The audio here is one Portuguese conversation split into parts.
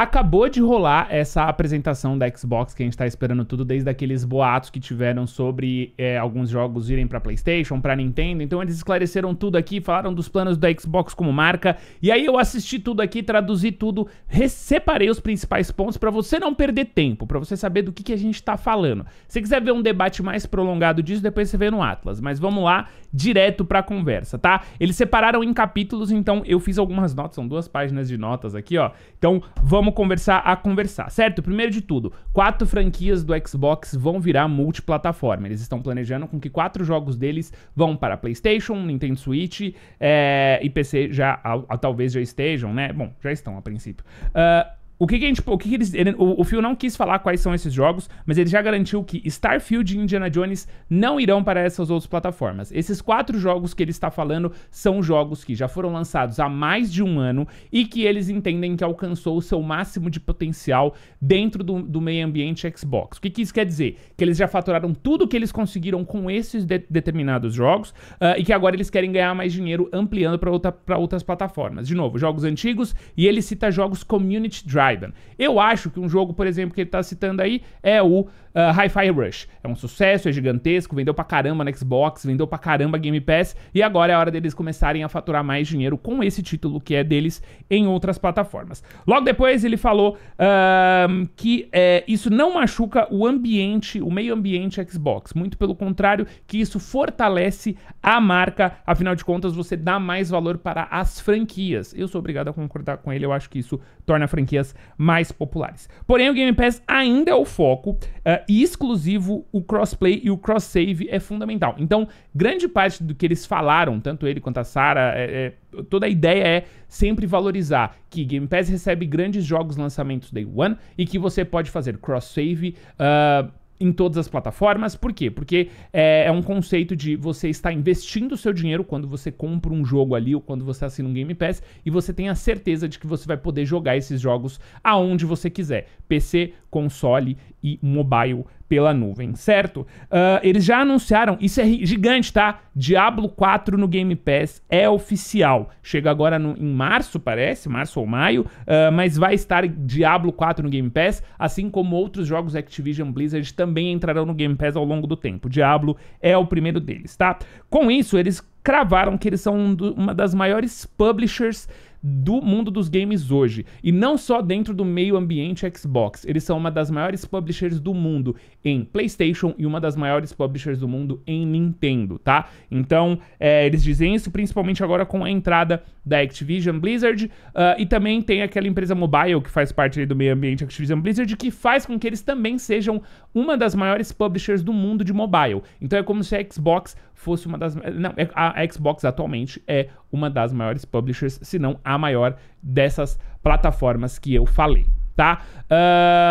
Acabou de rolar essa apresentação da Xbox que a gente tá esperando tudo, desde aqueles boatos que tiveram sobre é, alguns jogos irem pra PlayStation, pra Nintendo. Então eles esclareceram tudo aqui, falaram dos planos da Xbox como marca. E aí eu assisti tudo aqui, traduzi tudo, separei os principais pontos para você não perder tempo, para você saber do que, que a gente tá falando. Se quiser ver um debate mais prolongado disso, depois você vê no Atlas. Mas vamos lá, direto pra conversa, tá? Eles separaram em capítulos, então eu fiz algumas notas, são duas páginas de notas aqui, ó. Então vamos vamos conversar a conversar, certo? Primeiro de tudo, quatro franquias do Xbox vão virar multiplataforma. Eles estão planejando com que quatro jogos deles vão para PlayStation, Nintendo Switch é, e PC já a, a, talvez já estejam, né? Bom, já estão a princípio. Uh, o que, que a gente. O que, que eles. Ele, o, o Phil não quis falar quais são esses jogos, mas ele já garantiu que Starfield e Indiana Jones não irão para essas outras plataformas. Esses quatro jogos que ele está falando são jogos que já foram lançados há mais de um ano e que eles entendem que alcançou o seu máximo de potencial dentro do, do meio ambiente Xbox. O que, que isso quer dizer? Que eles já faturaram tudo que eles conseguiram com esses de, determinados jogos uh, e que agora eles querem ganhar mais dinheiro ampliando para outra, outras plataformas. De novo, jogos antigos e ele cita jogos Community Drive eu acho que um jogo, por exemplo, que ele está citando aí é o uh, Hi-Fi Rush. É um sucesso, é gigantesco, vendeu pra caramba na Xbox, vendeu pra caramba Game Pass, e agora é a hora deles começarem a faturar mais dinheiro com esse título que é deles em outras plataformas. Logo depois ele falou uh, que uh, isso não machuca o ambiente, o meio ambiente Xbox, muito pelo contrário, que isso fortalece a marca, afinal de contas você dá mais valor para as franquias. Eu sou obrigado a concordar com ele, eu acho que isso torna franquias mais populares. Porém, o Game Pass ainda é o foco, uh, e exclusivo o crossplay e o cross save é fundamental. Então, grande parte do que eles falaram, tanto ele quanto a Sara, é, é, toda a ideia é sempre valorizar que Game Pass recebe grandes jogos lançamentos day one e que você pode fazer cross save. Uh, ah, em todas as plataformas. Por quê? Porque é, é um conceito de você estar investindo o seu dinheiro quando você compra um jogo ali ou quando você assina um Game Pass e você tem a certeza de que você vai poder jogar esses jogos aonde você quiser. PC, console e mobile pela nuvem, certo? Uh, eles já anunciaram, isso é gigante, tá? Diablo 4 no Game Pass é oficial. Chega agora no, em março, parece, março ou maio, uh, mas vai estar Diablo 4 no Game Pass, assim como outros jogos Activision Blizzard também entrarão no Game Pass ao longo do tempo. Diablo é o primeiro deles, tá? Com isso, eles cravaram que eles são um do, uma das maiores publishers do mundo dos games hoje. E não só dentro do meio ambiente Xbox. Eles são uma das maiores publishers do mundo em PlayStation e uma das maiores publishers do mundo em Nintendo, tá? Então, é, eles dizem isso principalmente agora com a entrada da Activision Blizzard. Uh, e também tem aquela empresa mobile que faz parte do meio ambiente Activision Blizzard, que faz com que eles também sejam uma das maiores publishers do mundo de mobile. Então, é como se a Xbox fosse uma das. Não, é, a Xbox atualmente é uma das maiores publishers, se não a a maior dessas plataformas que eu falei. Tá?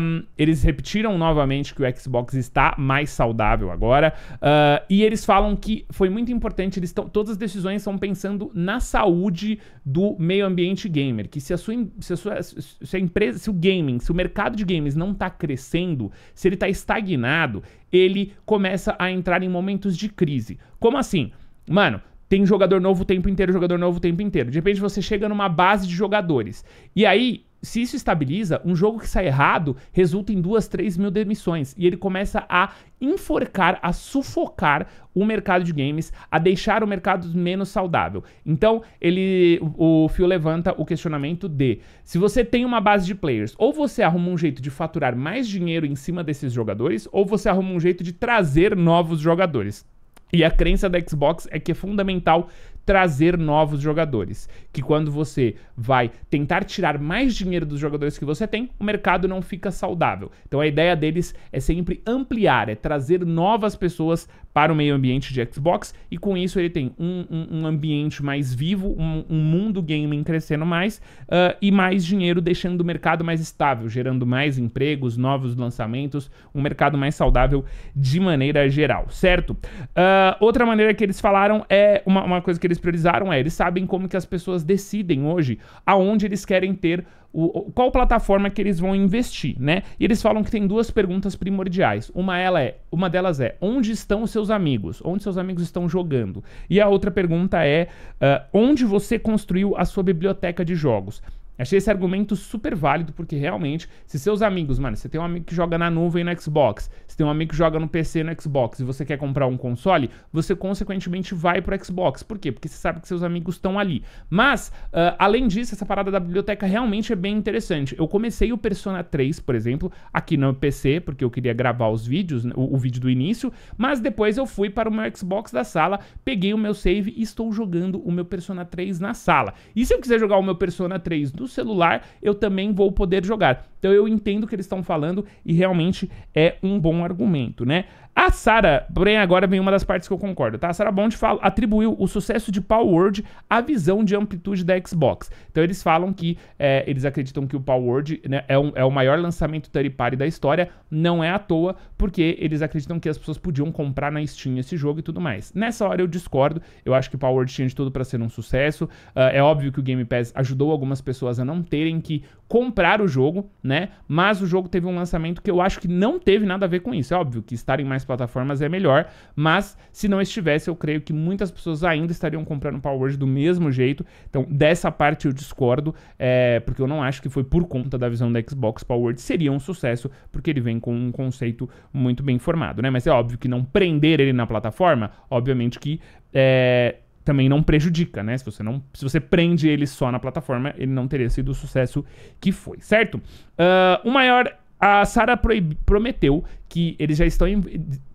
Um, eles repetiram novamente que o Xbox está mais saudável agora. Uh, e eles falam que foi muito importante, eles tão, todas as decisões estão pensando na saúde do meio ambiente gamer. Que se a sua, se a sua se a empresa, se o gaming, se o mercado de games não está crescendo, se ele está estagnado, ele começa a entrar em momentos de crise. Como assim? Mano, tem jogador novo o tempo inteiro, jogador novo o tempo inteiro. De repente você chega numa base de jogadores. E aí, se isso estabiliza, um jogo que sai errado resulta em duas, três mil demissões. E ele começa a enforcar, a sufocar o mercado de games, a deixar o mercado menos saudável. Então, ele, o Fio levanta o questionamento de: se você tem uma base de players, ou você arruma um jeito de faturar mais dinheiro em cima desses jogadores, ou você arruma um jeito de trazer novos jogadores. E a crença da Xbox é que é fundamental trazer novos jogadores. Que quando você vai tentar tirar mais dinheiro dos jogadores que você tem, o mercado não fica saudável. Então a ideia deles é sempre ampliar, é trazer novas pessoas para o meio ambiente de Xbox e com isso ele tem um, um, um ambiente mais vivo, um, um, mundo gaming crescendo mais uh, e mais dinheiro deixando o mercado mais estável, gerando mais empregos, novos lançamentos, um mercado mais saudável de maneira geral, certo? Uh, outra maneira que eles falaram é uma, uma coisa que eles eles priorizaram é, eles sabem como que as pessoas decidem hoje aonde eles querem ter o, qual plataforma que eles vão investir, né? E eles falam que tem duas perguntas primordiais. Uma ela é, uma delas é onde estão os seus amigos, onde seus amigos estão jogando. E a outra pergunta é uh, onde você construiu a sua biblioteca de jogos. Achei esse argumento super válido, porque realmente, se seus amigos, mano, você tem um amigo que joga na nuvem no Xbox, você tem um amigo que joga no PC no Xbox e você quer comprar um console, você consequentemente vai pro Xbox. Por quê? Porque você sabe que seus amigos estão ali. Mas, uh, além disso, essa parada da biblioteca realmente é bem interessante. Eu comecei o Persona 3, por exemplo, aqui no PC, porque eu queria gravar os vídeos, né, o, o vídeo do início, mas depois eu fui para o meu Xbox da sala, peguei o meu save e estou jogando o meu Persona 3 na sala. E se eu quiser jogar o meu Persona 3 no celular eu também vou poder jogar. Então eu entendo o que eles estão falando e realmente é um bom argumento, né? A Sara porém agora vem uma das partes que eu concordo, tá? A Sara Bond fala, atribuiu o sucesso de Power Word à visão de amplitude da Xbox. Então eles falam que é, eles acreditam que o Power Word né, é, um, é, o maior lançamento third party da história, não é à toa, porque eles acreditam que as pessoas podiam comprar na Steam esse jogo e tudo mais. Nessa hora eu discordo, eu acho que Power Word tinha de tudo para ser um sucesso. Uh, é óbvio que o Game Pass ajudou algumas pessoas não terem que comprar o jogo, né? Mas o jogo teve um lançamento que eu acho que não teve nada a ver com isso. É óbvio que estar em mais plataformas é melhor, mas se não estivesse, eu creio que muitas pessoas ainda estariam comprando Power Word do mesmo jeito. Então, dessa parte eu discordo, é, porque eu não acho que foi por conta da visão da Xbox Power Word seria um sucesso, porque ele vem com um conceito muito bem formado, né? Mas é óbvio que não prender ele na plataforma, obviamente que é, também não prejudica, né? Se você não, se você prende ele só na plataforma, ele não teria sido o sucesso que foi, certo? Uh, o maior a Sara prometeu que eles já estão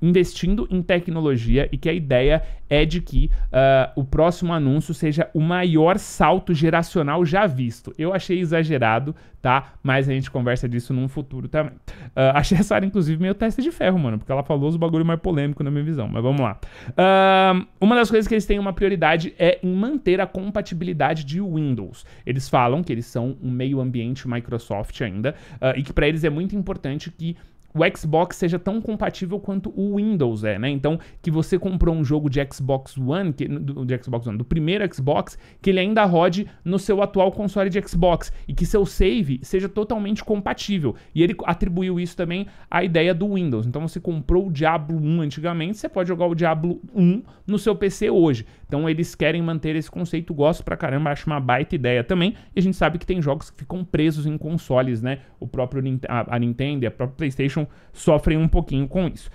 investindo em tecnologia e que a ideia é de que uh, o próximo anúncio seja o maior salto geracional já visto. Eu achei exagerado, tá? Mas a gente conversa disso num futuro também. Uh, achei essa área, inclusive, meio teste de ferro, mano, porque ela falou os bagulho mais polêmico na minha visão, mas vamos lá. Uh, uma das coisas que eles têm uma prioridade é em manter a compatibilidade de Windows. Eles falam que eles são um meio ambiente Microsoft ainda e que para eles é muito importante que o Xbox seja tão compatível quanto o Windows é, né? Então, que você comprou um jogo de Xbox One, que, do, de Xbox One, do primeiro Xbox, que ele ainda rode no seu atual console de Xbox e que seu save seja totalmente compatível. E ele atribuiu isso também à ideia do Windows. Então, você comprou o Diablo 1 antigamente, você pode jogar o Diablo 1 no seu PC hoje. Então, eles querem manter esse conceito, gosto pra caramba, acho uma baita ideia também. E a gente sabe que tem jogos que ficam presos em consoles, né? O próprio a, a Nintendo, a própria PlayStation sofrem um pouquinho com isso.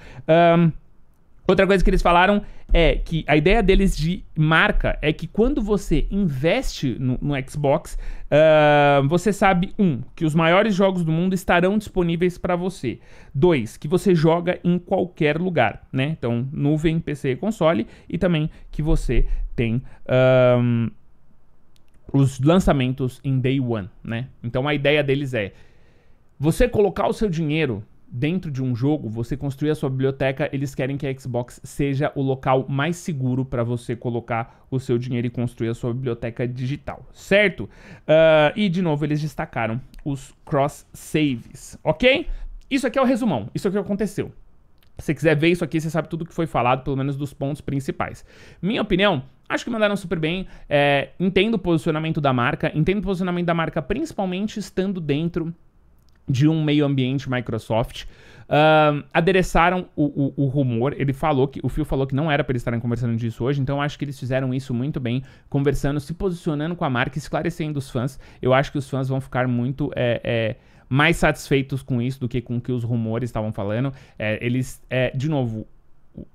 Um, outra coisa que eles falaram é que a ideia deles de marca é que quando você investe no, no Xbox, uh, você sabe, um, que os maiores jogos do mundo estarão disponíveis para você. Dois, que você joga em qualquer lugar, né? Então, nuvem, PC e console. E também que você tem... Um, os lançamentos em day one, né? Então a ideia deles é você colocar o seu dinheiro dentro de um jogo, você construir a sua biblioteca, eles querem que a Xbox seja o local mais seguro para você colocar o seu dinheiro e construir a sua biblioteca digital, certo? Uh, e de novo, eles destacaram os cross saves, ok? Isso aqui é o resumão, isso é o que aconteceu. Se você quiser ver isso aqui, você sabe tudo que foi falado, pelo menos dos pontos principais. Minha opinião, acho que mandaram super bem. É, entendo o posicionamento da marca, entendo o posicionamento da marca principalmente estando dentro de um meio ambiente Microsoft. Uh, adereçaram o, o, o, rumor. Ele falou que o Phil falou que não era para eles estarem conversando disso hoje, então acho que eles fizeram isso muito bem, conversando, se posicionando com a marca, esclarecendo os fãs. Eu acho que os fãs vão ficar muito é, é, mais satisfeitos com isso do que com o que os rumores estavam falando. É, eles, é, de novo,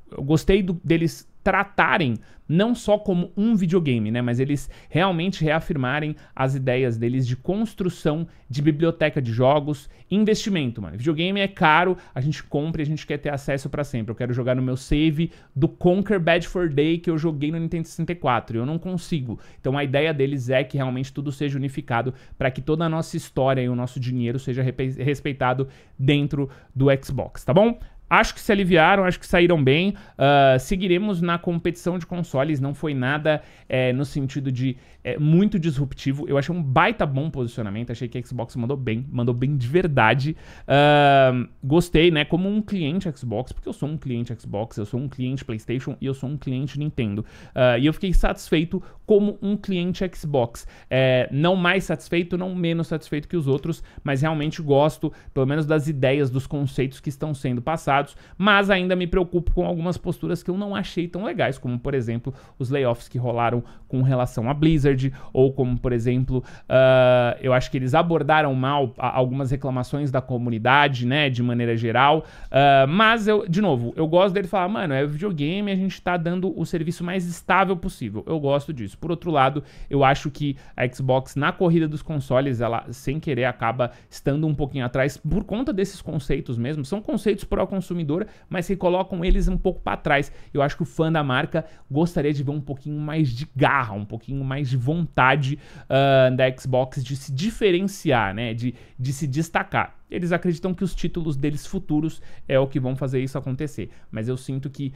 eu gostei do, deles tratarem não só como um videogame, né, mas eles realmente reafirmarem as ideias deles de construção de biblioteca de jogos, investimento, mano. Videogame é caro, a gente compra e a gente quer ter acesso para sempre. Eu quero jogar no meu save do Conquer Bad for Day que eu joguei no Nintendo 64, eu não consigo. Então a ideia deles é que realmente tudo seja unificado para que toda a nossa história e o nosso dinheiro seja respeitado dentro do Xbox, tá bom? Acho que se aliviaram, acho que saíram bem. Uh, seguiremos na competição de consoles, não foi nada é, no sentido de é, muito disruptivo. Eu achei um baita bom posicionamento, achei que a Xbox mandou bem, mandou bem de verdade. Uh, gostei, né? Como um cliente Xbox, porque eu sou um cliente Xbox, eu sou um cliente PlayStation e eu sou um cliente Nintendo. Uh, e eu fiquei satisfeito como um cliente Xbox. É, não mais satisfeito, não menos satisfeito que os outros, mas realmente gosto, pelo menos, das ideias, dos conceitos que estão sendo passados mas ainda me preocupo com algumas posturas que eu não achei tão legais, como por exemplo os layoffs que rolaram com relação à Blizzard, ou como por exemplo, uh, eu acho que eles abordaram mal algumas reclamações da comunidade, né, de maneira geral, uh, mas eu, de novo, eu gosto dele falar, mano, é videogame, a gente tá dando o serviço mais estável possível, eu gosto disso. Por outro lado, eu acho que a Xbox na corrida dos consoles, ela sem querer acaba estando um pouquinho atrás por conta desses conceitos mesmo, são conceitos pró consoles consumidora, mas que colocam eles um pouco para trás. Eu acho que o fã da marca gostaria de ver um pouquinho mais de garra, um pouquinho mais de vontade uh, da Xbox de se diferenciar, né? De, de se destacar. Eles acreditam que os títulos deles futuros é o que vão fazer isso acontecer. Mas eu sinto que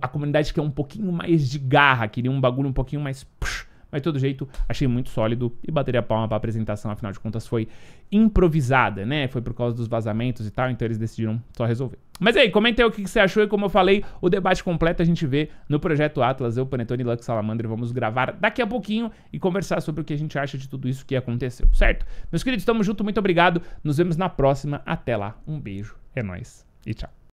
a comunidade quer um pouquinho mais de garra, queria um bagulho um pouquinho mais. Push, mas de todo jeito, achei muito sólido e bateria palma para apresentação, afinal de contas foi improvisada, né? Foi por causa dos vazamentos e tal, então eles decidiram só resolver. Mas aí, comenta aí o que você achou e como eu falei, o debate completo a gente vê no Projeto Atlas, eu, Panetone Lux Salamandre vamos gravar daqui a pouquinho e conversar sobre o que a gente acha de tudo isso que aconteceu, certo? Meus queridos, tamo junto, muito obrigado, nos vemos na próxima, até lá, um beijo, é nóis e tchau.